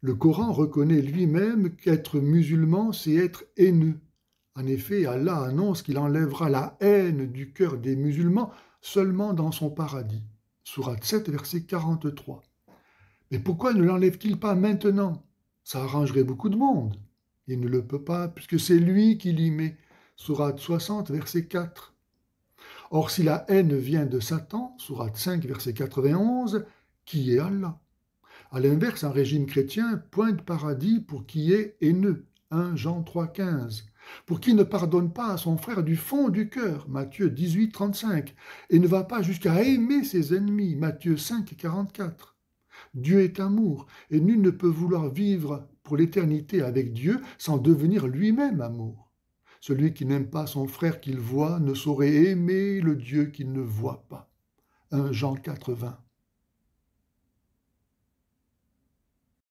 Le Coran reconnaît lui-même qu'être musulman, c'est être haineux. En effet, Allah annonce qu'il enlèvera la haine du cœur des musulmans seulement dans son paradis. Sourate 7, verset 43. Mais pourquoi ne l'enlève-t-il pas maintenant Ça arrangerait beaucoup de monde. Il ne le peut pas, puisque c'est lui qui l'y met. Sourate 60, verset 4. Or, si la haine vient de Satan, Sourate 5, verset 91, qui est Allah à l'inverse, un régime chrétien, point de paradis pour qui est haineux. 1 Jean 3, 15, Pour qui ne pardonne pas à son frère du fond du cœur, Matthieu 18, 35, et ne va pas jusqu'à aimer ses ennemis, Matthieu 5, 44. Dieu est amour, et nul ne peut vouloir vivre pour l'éternité avec Dieu sans devenir lui-même amour. Celui qui n'aime pas son frère qu'il voit ne saurait aimer le Dieu qu'il ne voit pas. 1 Jean 80.